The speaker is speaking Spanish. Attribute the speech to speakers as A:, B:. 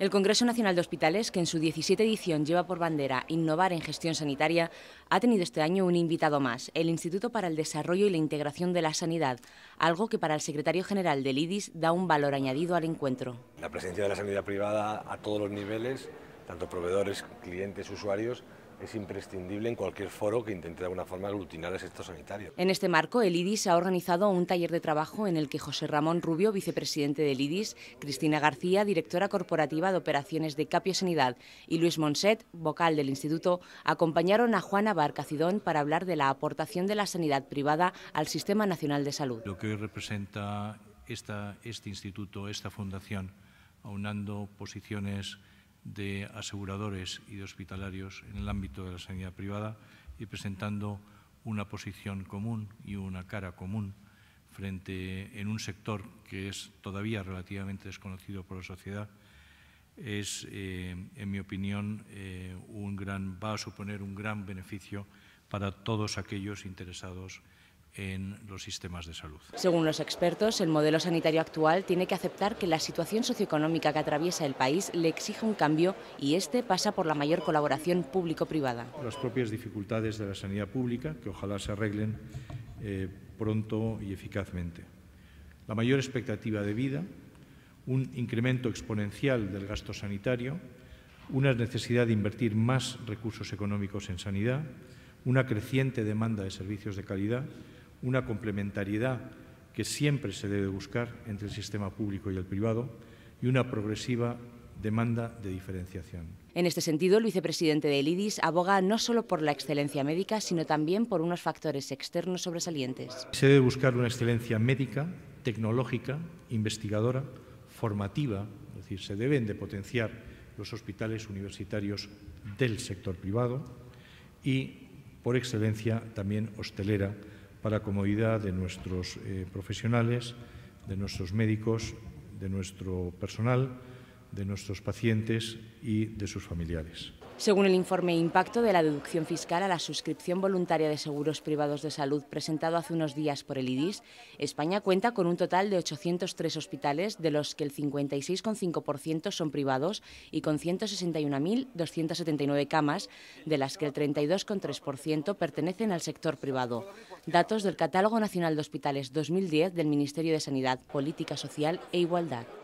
A: El Congreso Nacional de Hospitales, que en su 17 edición lleva por bandera Innovar en Gestión Sanitaria, ha tenido este año un invitado más, el Instituto para el Desarrollo y la Integración de la Sanidad, algo que para el secretario general del IDIS da un valor añadido al encuentro.
B: La presencia de la sanidad privada a todos los niveles, tanto proveedores, clientes, usuarios, es imprescindible en cualquier foro que intente de alguna forma aglutinar el sector sanitario.
A: En este marco, el IDIS ha organizado un taller de trabajo en el que José Ramón Rubio, vicepresidente del IDIS, Cristina García, directora corporativa de operaciones de Capio Sanidad, y Luis Monset, vocal del instituto, acompañaron a Juana Barcacidón para hablar de la aportación de la sanidad privada
B: al Sistema Nacional de Salud. Lo que hoy representa este instituto, esta fundación, aunando posiciones de aseguradores y de hospitalarios en el ámbito de la sanidad privada y presentando una posición común y una cara común frente en un sector que es todavía relativamente desconocido por la sociedad es eh, en mi opinión eh, un gran va a suponer un gran beneficio para todos aquellos interesados en los sistemas de salud.
A: Según los expertos, el modelo sanitario actual tiene que aceptar que la situación socioeconómica que atraviesa el país le exige un cambio y este pasa por la mayor colaboración
B: público-privada. Las propias dificultades de la sanidad pública, que ojalá se arreglen eh, pronto y eficazmente. La mayor expectativa de vida, un incremento exponencial del gasto sanitario, una necesidad de invertir más recursos económicos en sanidad, una creciente demanda de servicios de calidad una complementariedad que siempre se debe buscar entre el sistema público y el privado y una progresiva demanda de diferenciación.
A: En este sentido, el vicepresidente del IDIS aboga no solo por la excelencia médica, sino también por unos factores externos sobresalientes.
B: Se debe buscar una excelencia médica, tecnológica, investigadora, formativa, es decir, se deben de potenciar los hospitales universitarios del sector privado y, por excelencia, también hostelera, para comodidad de nuestros eh, profesionales, de nuestros médicos, de nuestro personal, de nuestros pacientes y de sus familiares.
A: Según el informe Impacto de la deducción fiscal a la suscripción voluntaria de seguros privados de salud presentado hace unos días por el IDIS, España cuenta con un total de 803 hospitales, de los que el 56,5% son privados y con 161.279 camas, de las que el 32,3% pertenecen al sector privado. Datos del Catálogo Nacional de Hospitales 2010 del Ministerio de Sanidad, Política Social e Igualdad.